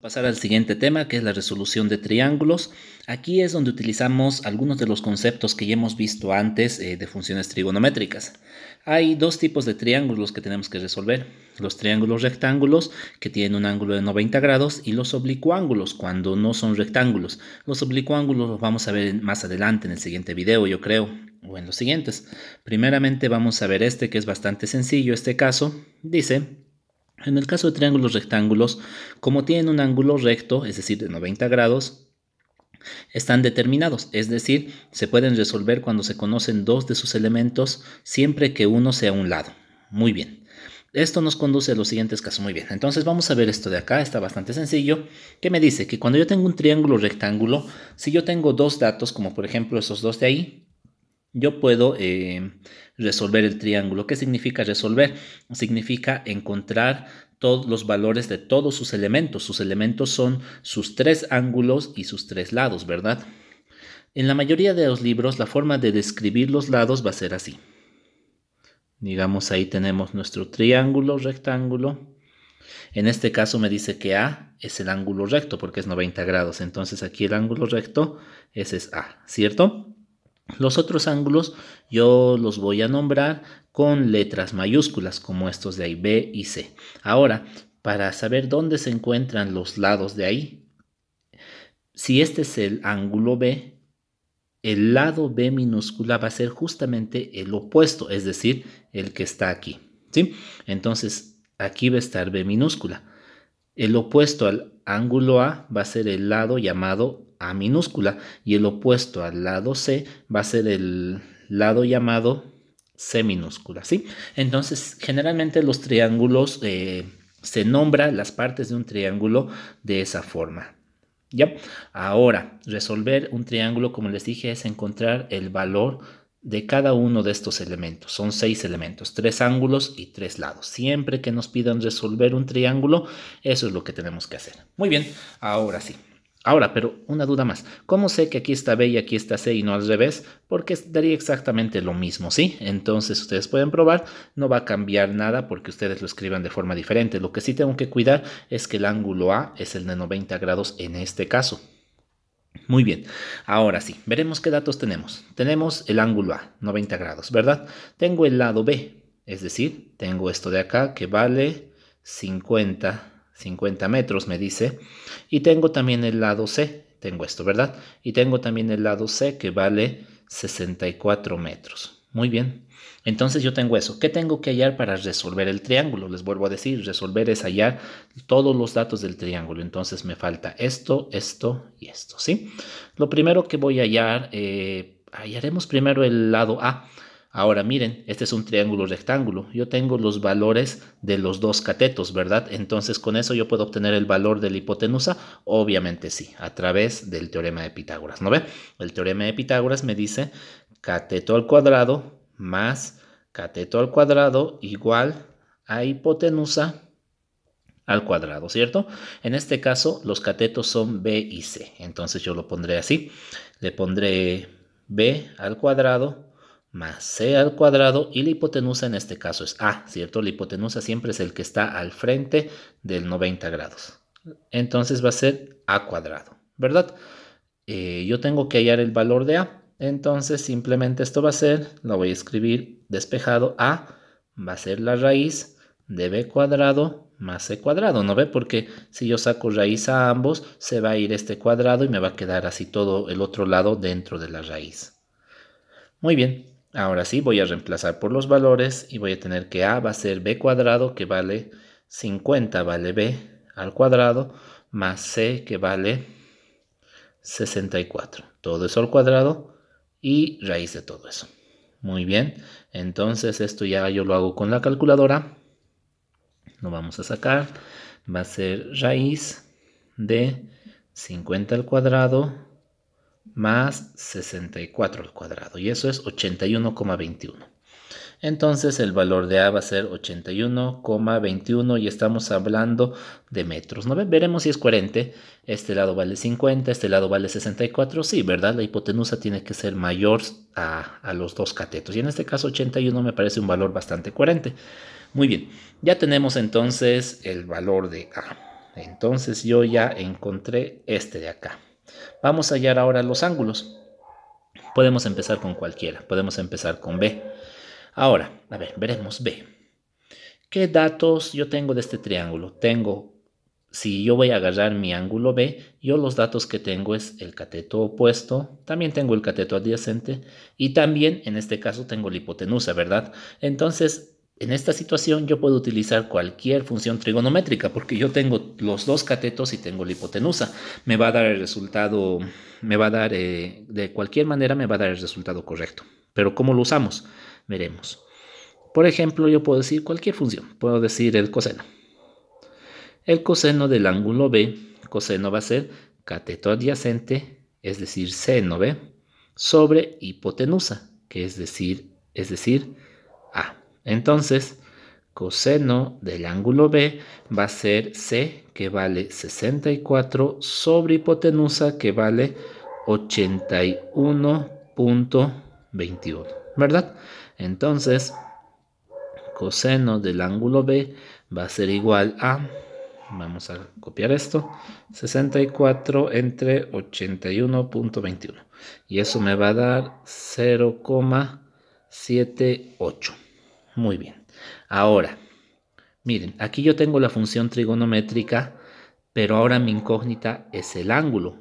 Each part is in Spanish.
Pasar al siguiente tema que es la resolución de triángulos. Aquí es donde utilizamos algunos de los conceptos que ya hemos visto antes eh, de funciones trigonométricas. Hay dos tipos de triángulos que tenemos que resolver. Los triángulos rectángulos que tienen un ángulo de 90 grados y los oblicuángulos cuando no son rectángulos. Los oblicuángulos los vamos a ver más adelante en el siguiente video yo creo o en los siguientes. Primeramente vamos a ver este que es bastante sencillo este caso. Dice en el caso de triángulos rectángulos, como tienen un ángulo recto, es decir, de 90 grados, están determinados, es decir, se pueden resolver cuando se conocen dos de sus elementos siempre que uno sea un lado. Muy bien. Esto nos conduce a los siguientes casos. Muy bien, entonces vamos a ver esto de acá, está bastante sencillo, ¿Qué me dice que cuando yo tengo un triángulo rectángulo, si yo tengo dos datos, como por ejemplo esos dos de ahí, yo puedo eh, resolver el triángulo. ¿Qué significa resolver? Significa encontrar todos los valores de todos sus elementos. Sus elementos son sus tres ángulos y sus tres lados, ¿verdad? En la mayoría de los libros la forma de describir los lados va a ser así. Digamos ahí tenemos nuestro triángulo rectángulo. En este caso me dice que A es el ángulo recto porque es 90 grados. Entonces aquí el ángulo recto, ese es A, ¿cierto? Los otros ángulos yo los voy a nombrar con letras mayúsculas como estos de ahí, B y C. Ahora, para saber dónde se encuentran los lados de ahí, si este es el ángulo B, el lado B minúscula va a ser justamente el opuesto, es decir, el que está aquí. ¿sí? Entonces, aquí va a estar B minúscula. El opuesto al ángulo A va a ser el lado llamado a minúscula y el opuesto al lado C va a ser el lado llamado C minúscula, ¿sí? Entonces, generalmente los triángulos eh, se nombran las partes de un triángulo de esa forma. ¿Ya? Ahora, resolver un triángulo, como les dije, es encontrar el valor de cada uno de estos elementos. Son seis elementos, tres ángulos y tres lados. Siempre que nos pidan resolver un triángulo, eso es lo que tenemos que hacer. Muy bien, ahora sí. Ahora, pero una duda más. ¿Cómo sé que aquí está B y aquí está C y no al revés? Porque daría exactamente lo mismo, ¿sí? Entonces ustedes pueden probar, no va a cambiar nada porque ustedes lo escriban de forma diferente. Lo que sí tengo que cuidar es que el ángulo A es el de 90 grados en este caso. Muy bien, ahora sí, veremos qué datos tenemos. Tenemos el ángulo A, 90 grados, ¿verdad? Tengo el lado B, es decir, tengo esto de acá que vale 50 50 metros, me dice. Y tengo también el lado C, tengo esto, ¿verdad? Y tengo también el lado C que vale 64 metros. Muy bien. Entonces yo tengo eso. ¿Qué tengo que hallar para resolver el triángulo? Les vuelvo a decir, resolver es hallar todos los datos del triángulo. Entonces me falta esto, esto y esto, ¿sí? Lo primero que voy a hallar, eh, hallaremos primero el lado A. Ahora miren, este es un triángulo rectángulo. Yo tengo los valores de los dos catetos, ¿verdad? Entonces con eso yo puedo obtener el valor de la hipotenusa. Obviamente sí, a través del teorema de Pitágoras. ¿No ve? El teorema de Pitágoras me dice cateto al cuadrado más cateto al cuadrado igual a hipotenusa al cuadrado, ¿cierto? En este caso los catetos son B y C. Entonces yo lo pondré así. Le pondré B al cuadrado más c al cuadrado y la hipotenusa en este caso es a, ¿cierto? La hipotenusa siempre es el que está al frente del 90 grados. Entonces va a ser a cuadrado, ¿verdad? Eh, yo tengo que hallar el valor de a, entonces simplemente esto va a ser, lo voy a escribir despejado, a va a ser la raíz de b cuadrado más c cuadrado, ¿no ve? Porque si yo saco raíz a ambos, se va a ir este cuadrado y me va a quedar así todo el otro lado dentro de la raíz. Muy bien, Ahora sí voy a reemplazar por los valores y voy a tener que A va a ser B cuadrado que vale 50 vale B al cuadrado más C que vale 64. Todo eso al cuadrado y raíz de todo eso. Muy bien, entonces esto ya yo lo hago con la calculadora. Lo vamos a sacar. Va a ser raíz de 50 al cuadrado más 64 al cuadrado y eso es 81,21. Entonces el valor de A va a ser 81,21 y estamos hablando de metros. ¿no? Veremos si es coherente. Este lado vale 50, este lado vale 64. Sí, ¿verdad? La hipotenusa tiene que ser mayor a, a los dos catetos. Y en este caso 81 me parece un valor bastante coherente. Muy bien, ya tenemos entonces el valor de A. Entonces yo ya encontré este de acá. Vamos a hallar ahora los ángulos. Podemos empezar con cualquiera, podemos empezar con B. Ahora, a ver, veremos B. ¿Qué datos yo tengo de este triángulo? Tengo, si yo voy a agarrar mi ángulo B, yo los datos que tengo es el cateto opuesto, también tengo el cateto adyacente y también, en este caso, tengo la hipotenusa, ¿verdad? Entonces, en esta situación yo puedo utilizar cualquier función trigonométrica porque yo tengo los dos catetos y tengo la hipotenusa. Me va a dar el resultado, me va a dar, eh, de cualquier manera me va a dar el resultado correcto. Pero ¿cómo lo usamos? Veremos. Por ejemplo, yo puedo decir cualquier función. Puedo decir el coseno. El coseno del ángulo B, coseno va a ser cateto adyacente, es decir, seno B, sobre hipotenusa, que es decir, es decir, entonces, coseno del ángulo B va a ser C, que vale 64, sobre hipotenusa, que vale 81.21, ¿verdad? Entonces, coseno del ángulo B va a ser igual a, vamos a copiar esto, 64 entre 81.21. Y eso me va a dar 0,78. Muy bien. Ahora, miren, aquí yo tengo la función trigonométrica, pero ahora mi incógnita es el ángulo.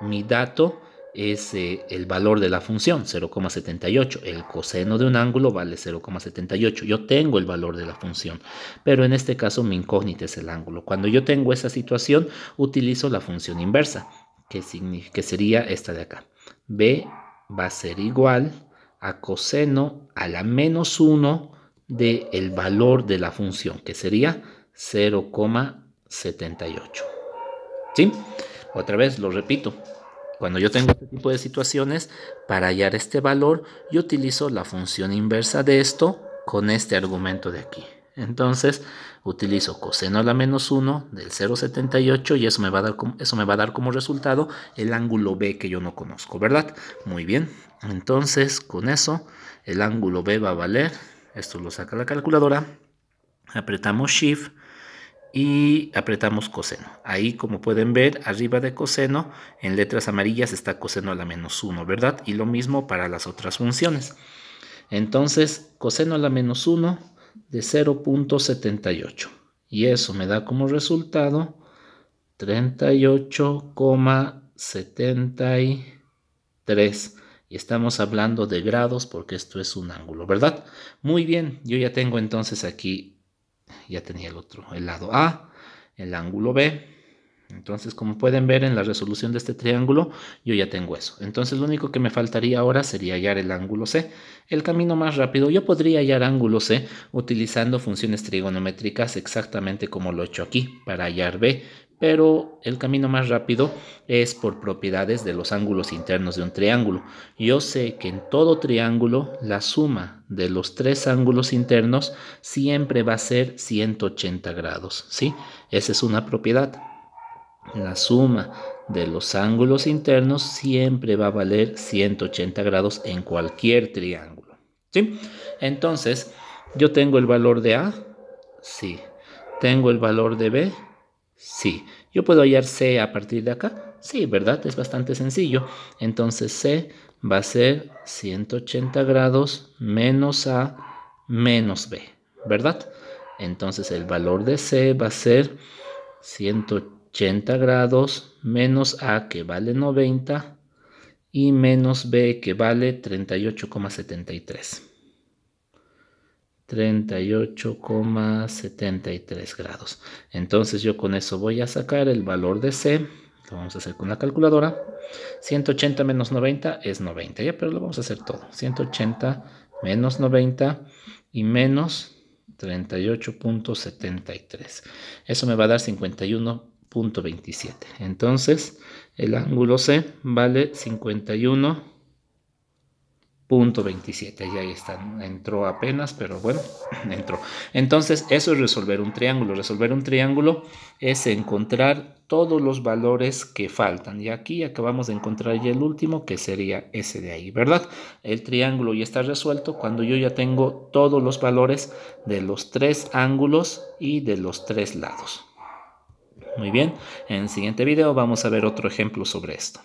Mi dato es eh, el valor de la función, 0,78. El coseno de un ángulo vale 0,78. Yo tengo el valor de la función, pero en este caso mi incógnita es el ángulo. Cuando yo tengo esa situación, utilizo la función inversa, que, que sería esta de acá. B va a ser igual a coseno a la menos 1 del el valor de la función, que sería 0,78. ¿Sí? Otra vez, lo repito. Cuando yo tengo este tipo de situaciones, para hallar este valor, yo utilizo la función inversa de esto con este argumento de aquí. Entonces, utilizo coseno a la menos 1 del 0,78 y eso me, va a dar eso me va a dar como resultado el ángulo B que yo no conozco, ¿verdad? Muy bien. Entonces, con eso, el ángulo B va a valer esto lo saca la calculadora. Apretamos Shift y apretamos coseno. Ahí como pueden ver, arriba de coseno, en letras amarillas está coseno a la menos 1, ¿verdad? Y lo mismo para las otras funciones. Entonces, coseno a la menos 1 de 0.78. Y eso me da como resultado 38,73 y estamos hablando de grados porque esto es un ángulo, ¿verdad? Muy bien, yo ya tengo entonces aquí, ya tenía el otro, el lado A, el ángulo B. Entonces, como pueden ver en la resolución de este triángulo, yo ya tengo eso. Entonces, lo único que me faltaría ahora sería hallar el ángulo C. El camino más rápido, yo podría hallar ángulo C utilizando funciones trigonométricas exactamente como lo he hecho aquí para hallar B, pero el camino más rápido es por propiedades de los ángulos internos de un triángulo. Yo sé que en todo triángulo la suma de los tres ángulos internos siempre va a ser 180 grados, ¿sí? Esa es una propiedad. La suma de los ángulos internos siempre va a valer 180 grados en cualquier triángulo, ¿sí? Entonces, yo tengo el valor de A, sí. Tengo el valor de B, Sí. Yo puedo hallar C a partir de acá. Sí, ¿verdad? Es bastante sencillo. Entonces C va a ser 180 grados menos A menos B, ¿verdad? Entonces el valor de C va a ser 180 grados menos A que vale 90 y menos B que vale 38,73. 38,73 grados. Entonces yo con eso voy a sacar el valor de C. Lo vamos a hacer con la calculadora. 180 menos 90 es 90, ya, pero lo vamos a hacer todo. 180 menos 90 y menos 38.73. Eso me va a dar 51.27. Entonces el ángulo C vale 51 27, y ahí está, entró apenas, pero bueno, entró. Entonces, eso es resolver un triángulo. Resolver un triángulo es encontrar todos los valores que faltan. Y aquí acabamos de encontrar ya el último, que sería ese de ahí, ¿verdad? El triángulo ya está resuelto cuando yo ya tengo todos los valores de los tres ángulos y de los tres lados. Muy bien, en el siguiente video vamos a ver otro ejemplo sobre esto.